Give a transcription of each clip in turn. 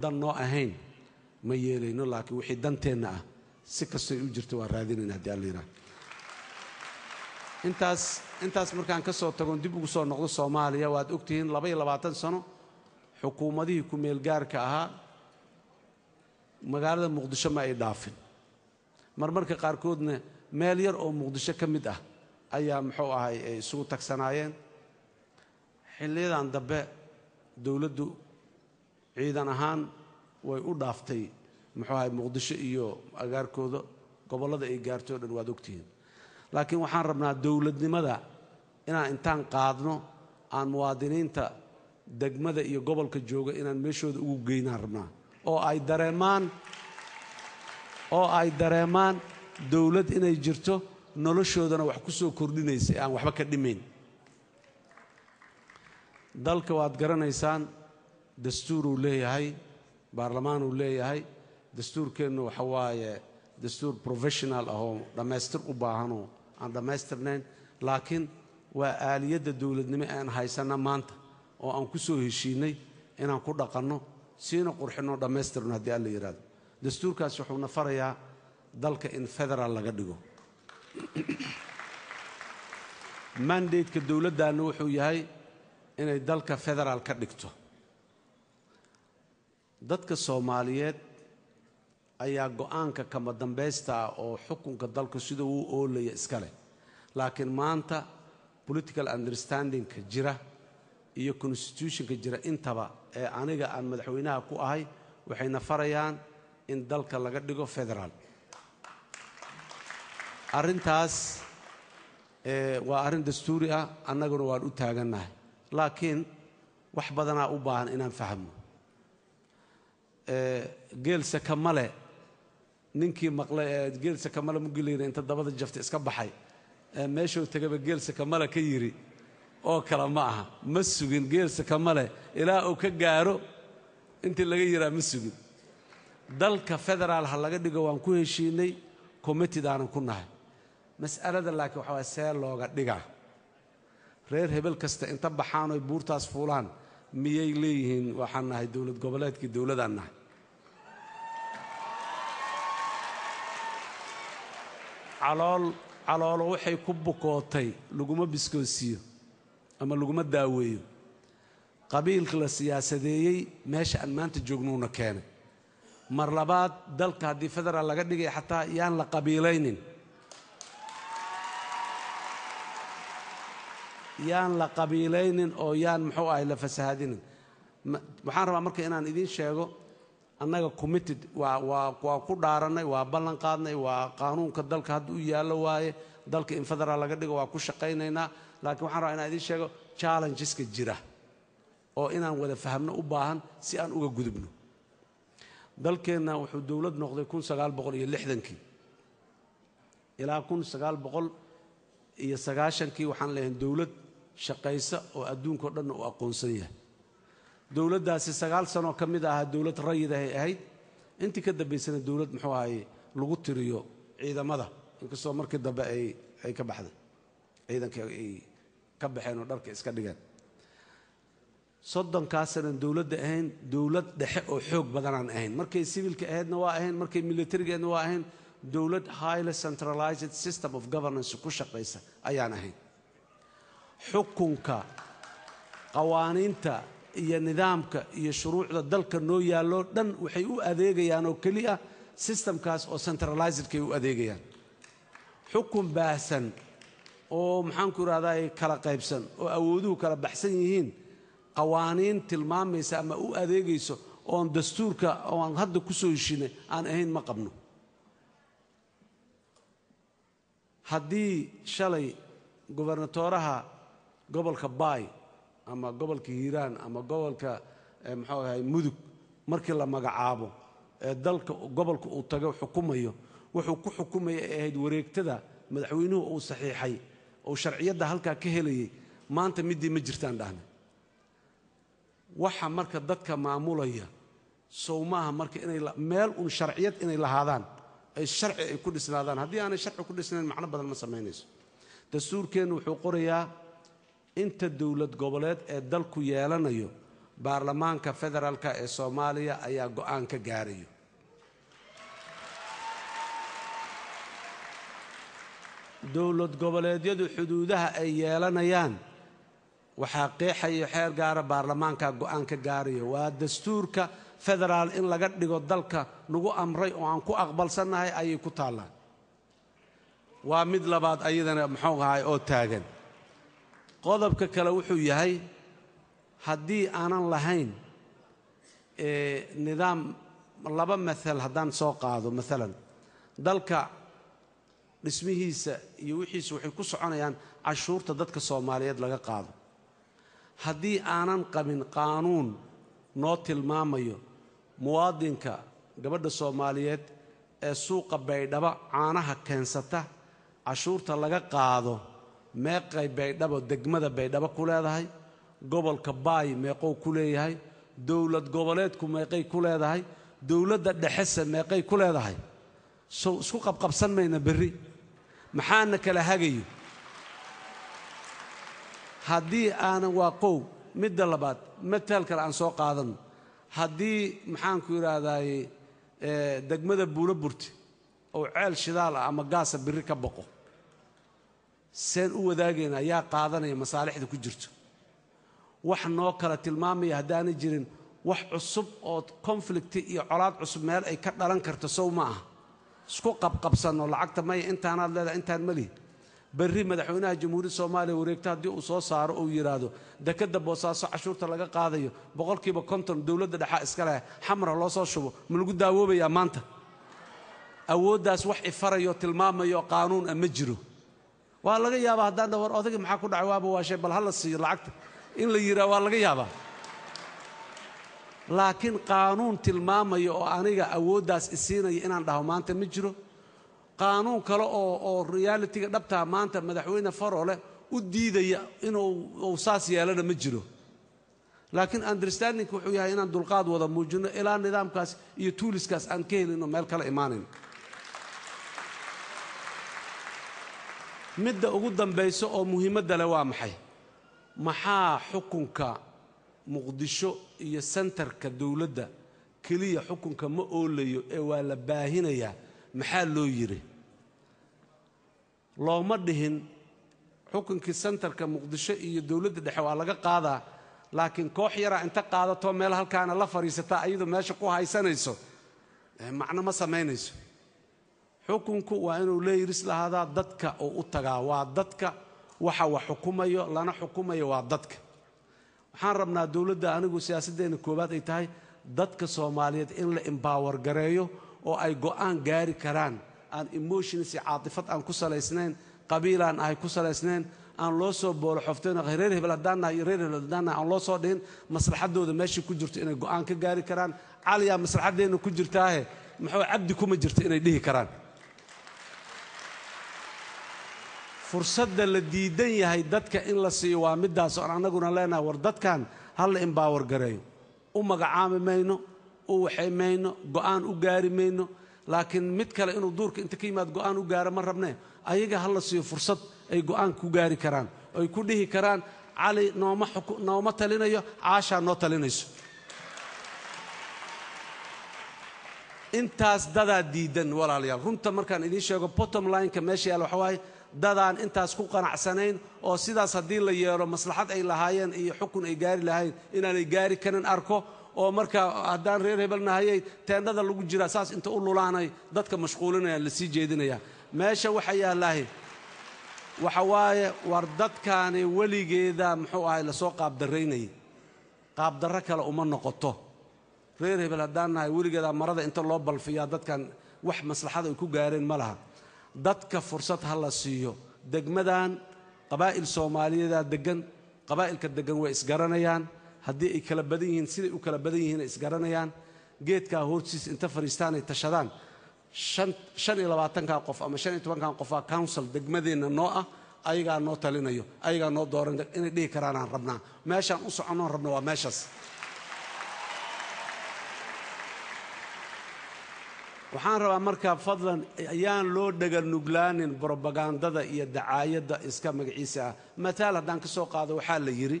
dan noo ahayn ma yeelayno laakiin wixii danteenna ah si kastay u jirta waa raadinayna haddii allayraa intaas intaas markaan ka soo tagoon dib ugu soo noqdo soomaaliya waad ogtihiin labaiyo labaatan sano xukuumadihii ku gaarka ahaa magaalada muqdisho ma ay dhaafin marmarka qaarkoodna meel yar oo muqdisho ka mid ah ayaa muxuu ahay ay isugu tagsanaayeen xilliyadan dambe dowladdu ciidan ahaan way u dhaaftay muxuu ahay muqdisho iyo agaarkooda gobollada ay gaartay o dhan waad ogtihiin laakiin waxaan rabnaa dowladnimada inaan intaan qaadno aan muwaadiniinta degmada iyo gobolka jooga inaan meeshooda ugu geynaan rabnaa oo ay dareemaan oo ay dareemaan dowlad inay jirto noloshoodana wax ku soo kordhinaysa aan waxba ka dhimayn dalka waad garanaysaan dastuuruu leeyahay baarlamaanuu leeyahay dastuurkeennu waxa waaye dastuur professional ahoo dhammaystir u baahanoo aan dhammaystirnayn laakiin waa aaliyadda dowladnimo aan haysanna maanta oo aan ku soo heshiinnay inaan ku dhaqanno siina qurxinno dhammaystirno haddii alla yidhahdo dastuurkaas wuxuuna farayaa dalka in federaal laga dhigo mandateka dowladdaanna wuxuu yahay inay dalka federaal ka dhigto dadka soomaaliyeed ayaa go-aanka kama dambaysta ah oo xukunka dalku sida uu oolaya iska leh laakiin maanta political understandingka jira iyo constitutionka jira intaba ee aniga aan madaxweynaha ku ahay waxayna farayaan in dalka laga dhigo federaal arrintaas waa arrin dastuuri ah annaguna waan u taagannahay laakiin wax badanaa u baahan inaan fahmo geel seka ninkii maqlay ee geel seka male inta dabada jafta iska baxay ee meeshuu tegaba geel seka ka yidhi oo kale ma aha ma sugin geel seka ilaa uu ka gaaro intii laga yiraa ma sugin dalka federaal ha laga dhigo waan ku heshiinay committed aanan ku nahay mas'alada laakiin waxaa waaya see looga dhigaa reer hebel kasta inta baxaan buurtaas fuulaan miyay leeyihiin waxaan nahay dowlad goboleedkii dowladaan nahay calool caloolo waxay ku bukootay laguma biskoosiyo ama laguma daaweeyo qabiilka la siyaasadeeyey meesha aan maanta joognuuna keenay mar labaad dalka haddii federaal laga dhigay xataa yaan la qabiilaynin yaan la qabiilaynin oo yaan muxuu ahay la fasahadinin waxaan rabaa marka inaan idiin sheego annaga committed waa ku dhaarannay waa ballan qaadnay waa qaanuunka dalka hadda u yaallo waaye dalka in federal laga dhigo waa ku shaqaynaynaa laakiin waxaan rabaa inaan idiin sheego challengeska jira oo inaan wada fahamno u baahan si aan uga gudubno dalkeenna wuxuu dowlad noqday kii ilaa iyo sagaashankii waxaan leehayn dowlad shaqaysa oo adduunkao dhanna uu aqoonsan yahay dowladdaasi sagaal sanoo ka mid ahaa dowlad rayid ahay ahayd intii ka dambaysana dowlad muxuu ahay lagu tiriyo ciidamada inkastoo markii dambe ay ka baxday ciidanka ay ka baxeen oo dharka iska dhigeen soddonkaasanan dowladda ahayn dowlad dhexe oo xoog badanaan ahayn markay sivilka ahaydna waa ahayn markay milatarigeedna waa ahayn dowlad highly centralized system of governance ku shaqaysa ayaan ahayn xukunka qawaaniinta iyo nidaamka iyo shuruucda dalka noo yaallo dhan waxay u adeegayaan oo keliya sistamkaas oo centralizedkay u adeegayaan xukun baahsan oo maxaanku idhahdaa kala qaybsan oo awooduhu kala baxsan yihiin qawaaniin tilmaamaysa ama u adeegayso oon dastuurka oaan hadda ku soo heshinay aan ahayn ma qabno haddii shalay gobernatoraha gobolka baay ama gobolka hiiraan ama gobolka eh, muxuu ahay mudug markii la magacaabo ee eh, dalka gobolka uu tago xukumayo wuxuu ku xukumaya ay ahayd wareegtada madaxweynuhu uu saxiixay oo sharciyadda halkaa ka helayay maanta midii ma jirtaan dhahna waxa marka dadka maamulaya sow maaha marka inay meel uun sharciyad inay lahaadaan ay sharci ay ku dhisnaadaan haddii aanay sharci ku dhisnayn macno badan ma samaynayso dastuurkeennu wuxuu qorayaa inta dowlad goboleed ee dalku yeelanayo baarlamaanka federaalk ee soomaaliya ayaa go-aan ka gaarayo dowlad goboleedyadu xuduudaha ay yeelanayaan waxaa qeexayo xeer gaara baarlamaanka go-aan ka gaarayo waa dastuurka federaal in laga dhigo dalka nagu amray oo aan ku aqbalsannahay ayay ku taallaan waa mid labaad ayadana muxuu ahay oo taagan qodobka kale wuxuu yahay haddii aanan lahayn nidaam laba maal haddaan soo qaado maalan dalka dhismihiisa iyo wixiisa waxay ku soconayaan cashuurta dadka soomaaliyeed laga qaado haddii aanan qabin qaanuun noo tilmaamayo muwaadinka gabadha soomaaliyeed ee suuqa baydhaba caanaha keensata cashuurta laga qaado meeqay baydhabo degmada baydhabo ku leedahay gobolka baay meeqow ku leeyahay dowlad goboleedku meeqay ku leedahay dowladda dhexese meeqay ku leedahay sow isku qabqabsan mayna berri maxaana kala hagayo haddii aanan waa qow midda labaad mataal kale aan soo qaadanno haddii maxaanku idhaahdaye degmada buulo burti oo ceel shidaal ah ama gaasa birri ka boqo seen u wadaagayna ayaa qaadanaya masaalixda ku jirto wax noo kala tilmaamaya haddaanay jirin wax cusub oo konflikti iyo colaad cusub meel ay ka dhalan karto sow ma ah isku qabqabsanno lacagta maya intaanaad leedahay intaan ma lihi berri madaxweynaha jamhuuriyadda soomaaliya wareegto haddii uu soo saaro uu yidhaahdo dekadda boosaaso cashuurta laga qaadayo boqolkiiba konton dowladda dhexaa iska leh xamra loo soo shubo ma lagu daawoobayaa maanta awooddaas wax ifarayo tilmaamayo qaanuun ah ma jiro waa laga yaabaa haddaan war odayga maxaa ku dhacay waaba waashee bal hala siiyo lacagta in la yiraa waa laga yaabaa laakiin qaanuun tilmaamaya oo aniga awooddaas isiinaya inaan dhaho maanta ma jiro qaanuun kale oo oo realitiga dhabtaa maanta madaxweyne farole u diidaya inuu saas yeelana ma jiro laakiin understanding wuxuu yahay inaan dulqaad wada muujino ilaa nidaamkaas iyo tuuliskaas aan ka helinoo meel kale imaanayno midda ugu dambaysa oo muhiimadda leh waa maxay maxaa xukunka muqdisho iyo sentarka dowladda keliya xukunka ma oolayo ee waa la baahinayaa maxaa loo yidhi looma dhihin xukunkii sentarka muqdisho iyo dowladda dhexe waa laga qaadaa laakiin koox yaraa inta qaadato meel halkaana la fadhiisataa iyadoo meesha ku haysanayso macno ma samaynayso xukunku waa inuu leeyiris lahaadaa dadka uu u tagaa waa dadka waxa wax xukumayo lana xukumayo waa dadka waxaan rabnaa dowladda anigu siyaasaddeena koowaad ay tahay dadka soomaaliyeed in la imbawar gareeyo oo ay go'aan gaari karaan aan emotionsi caatifad aan ku salaysnayn qabiilaan ahay ku salaysnayn aan loo soo booloxoftayno reer hebel haddaan iyo reer hebel haddaan aan loo soo dhihin maslaxaddooda meeshay ku jirto inay go'aan ka gaari karaan caliyaa maslaxaddeenna ku jirtaahe muxuu cabdi kuma jirta inay dhihi karaan fursadda la diidan yahay dadka in la siiyo waa middaas oon annaguna leenahay war dadkan hala imbaawer gareeyo u magacaami mayno u waxay mayno go'aan u gaari mayno laakiin mid kale inuu duurka inta ka yimaad go'aan u gaara ma rabnee ayaga hala siiyo fursad ay go'aan ku gaari karaan ay ku dhihi karaan cali nooma talinayo caashaa noo talinayso intaas dadaa diidan walaalayaal runta markaan idiin sheego botom lineka meesha yaal waxawaaye dadaan intaas ku qanacsanayn oo sidaas haddii la yeelo maslaxad ay lahaayeen iyo xukun ay gaari lahayn inaanay gaari karin arko oo marka haddaan reer hebel nahayay teendhada lagu jiraa saas inta u lulaanay dadka mashquulinaya la sii jeedinaya meesha waxa yaallahay waxa waaye war dadkaani weligeeda muxuu ahay lasoo qaabdaraynayay qaabdarro kale uma noqoto reer hebel haddaan nahay weligeeda marada inta loo balfiyaa dadkan wax maslaxada ay ku gaareen ma laha dadka fursad ha la siiyo degmadan qabaa'il soomaaliyadaa degan qabaa'ilka degan way isgaranayaan haddii ay kala badan yihiin siday u kala badan ay isgaranayaan geedkaa hoortiis inta fadhiistaanay tashadaan iyo labaatankan qof ama shan shaniyo tobankan qofaa council degmadeenna noo ah ayagaa noo talinayo ayagaa noo dooran inay dhihi karaanaan rabnaa meeshaan u soconnoon rabna waa meeshaas waxaan rabaa markaa fadlan ayaan loo dhaganuglaanin brobagandada iyo dacaayadda iska magaciisa ah mataal haddaan ka soo qaado waxaa la yidhi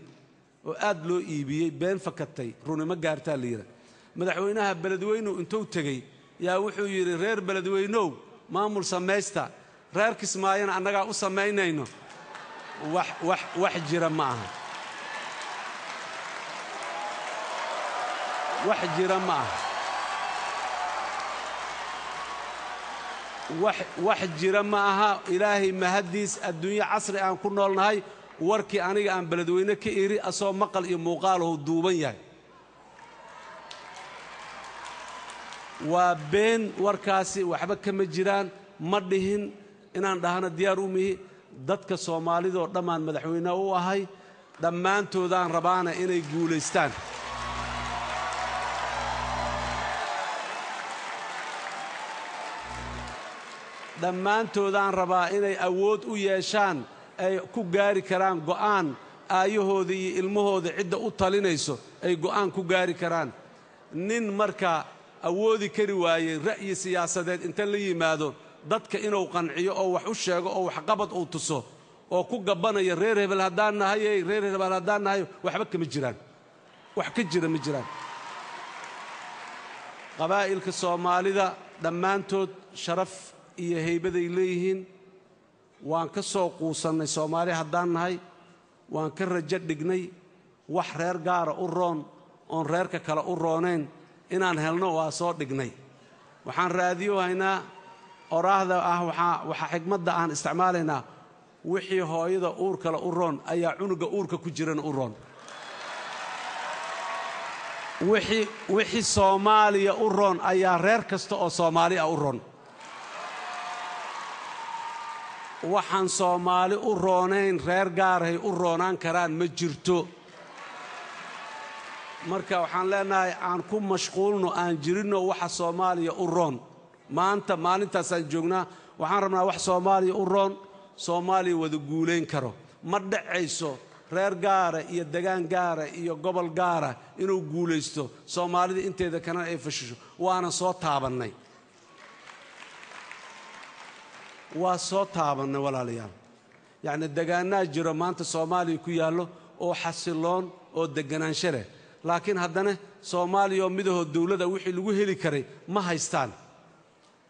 oo aad loo iibiyey been fakatay runimo gaartaa la yidhi madaxweynaha beledweynu intuu tegey yaa wuxuu yidhi reer beledweynow maamul samaysta reer kismaayona annagaa u samaynayno wax jira ma aha wax jira ma aha wax jira ma aha ilaahay mahaddiis adduunye casri aan ku noolnahay warkii aniga aan beledweyne ka iri asoo maqal iyo muuqaalhu duuban yahay waa been warkaasi waxba kama jiraan ma dhihin inaan dhahna diyaar u mihi dadka soomaalidoo dhammaan madaxweyne u ahay dhammaantoodaan rabaana inay guulaystaan dhammaantoodaan rabaa inay awood u yeeshaan ay ku gaari karaan go'aan aayahooda iyo ilmahooda cidda u talinayso ay go'aan ku gaari karaan nin marka awoodi kari waayey ra'yi siyaasadeed inta la yimaado dadka inuu qanciyo oo wax u sheego oo waxqabad uu tuso oo ku gabbanaya reer hebel haddaan nahay eh, reer hebel haddaan nahay waxba kama jiraan wax ka jira ma jiraan qabaa'ilka soomaalida dhammaantood sharaf iyo haybaday leeyihiin waan ka soo quusannay soomaali haddaan nahay waan ka rajo dhignay wax reer gaara u roon oon reerka kale u roonayn inaan helno waa soo dhignay waxaan raadiyo haynaa oraahda ah waxa xigmadda aan isticmaalaynaa wixii hooyada uur kale u roon ayaa cunuga uurka ku jirana u roon wixii soomaaliya u roon ayaa reer kasta oo soomaali ah u roon waxaan soomaali u roonayn reer gaarahay u roonaan karaan ma jirto marka waxaan leenahay aan ku mashquulno aan jirinno waxa soomaaliya u roon maanta maalintaasaan joognaa waxaan rabnaa wax soomaaliya u roon soomaaliya wada guulayn karo ma dhacayso reer gaara iyo degaan gaara iyo gobol gaara inuu guulaysto soomaalida inteeda kalena ay fashisho waana soo taabannay waa soo taabanna walaalayaal yacni degaanaa jiro maanta soomaaliya ku yaallo oo xasiloon oo deganaansho leh laakiin haddana soomaaliya oo midahoo dawladda wixii lagu heli karay ma haystaan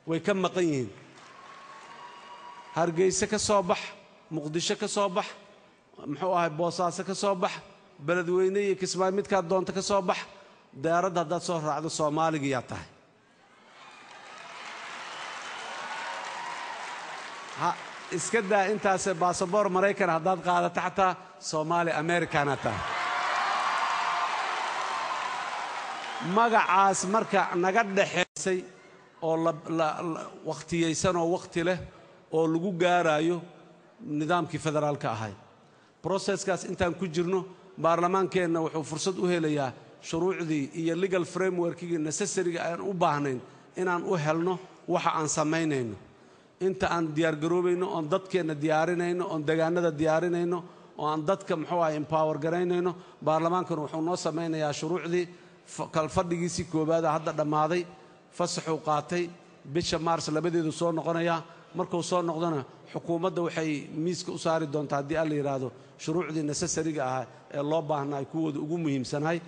way ka maqan yihiin hargeyse ka soo bax muqdisho ka soo bax muxuu ahay boosaaso ka soo bax beledweyne iyo kismaayo midkaad doonta ka soo bax diyaaradda haddaad soo raacdo soomaaligayaa tahay iska daa intaase baasaboor maraykan haddaad qaadata xataa soomaali amerikana tah magacaas marka naga dhexaysay oo wakhtiyaysan oo wakhti leh oo lagu gaaraayo nidaamkii federaalka ahay broseskaas intaan ku jirno baarlamaankeenna wuxuu fursad u helayaa shuruucdii iyo legal frameworkigii necessariga aan u baahnayn inaan u helno waxa aan samaynayno inta aan diyaargaroobayno oon dadkeenna diyaarinayno oon degaanada diyaarinayno oo aan dadka muxuu ah empower garaynayno baarlamaankana wuxuu noo samaynayaa shuruucdii kalfadhigiisii koowaada hadda dhammaaday fasaxuu qaatay bisha maars labadeedu soo noqonayaa markuu soo noqdona xukuumadda waxay miiska u saari doontaa haddii alla yidhaahdo shuruucdii necessariga ahaa ee loo baahnaa kuwooda ugu muhiimsanahay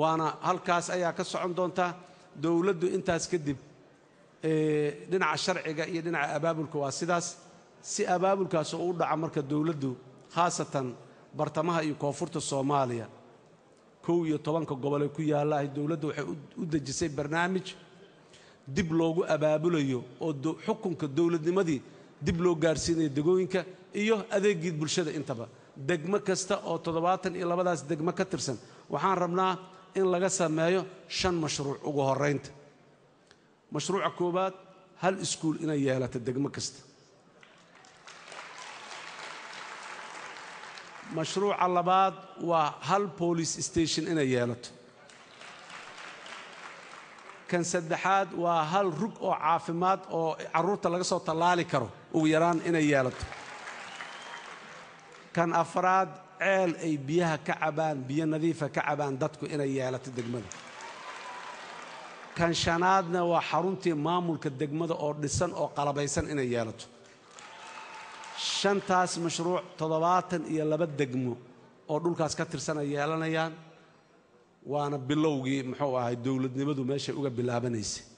waana halkaas ayaa ka socon doontaa dowladdu intaas kadib Eh, dhinaca sharciga iyo dhinaca abaabulka waa sidaas si abaabulkaas uu dhaca marka dowladdu khaasatan bartamaha iyo koonfurta soomaaliya kow iyo tobanka gobol ee ku yaallaahay dowladda waxay u dejisay barnaamij dib loogu abaabulayo oo xukunka dowladnimadii dib loo gaadhsiinayo degooyinka iyo adeegii bulshada intaba degmo kasta oo toddobaatan iyo labadaas degmo ka tirsan waxaan rabnaa in laga sameeyo shan mashruuc ugu horraynta mashruuca koowaad hal iskuul inay yeelato degmo kasta mashruuca labaad waa hal boolice station inay yeelato kan saddexaad waa hal rug oo caafimaad oo caruurta laga soo tallaali karo ugu yaraan inay yeelato kan afraad ceel ay biyaha ka cabaan biyo nadiifa ah ka cabaan dadku inay yeelato degmada kan shanaadna waa xaruntii maamulka degmada oo dhisan oo qalabaysan inay yeelato shantaas mashruuc toddobaatan iyo laba degmo oo dhulkaas ka tirsan ay yeelanayaan waana bilowgii muxuu ahay dowladnimadu meeshay uga bilaabanaysay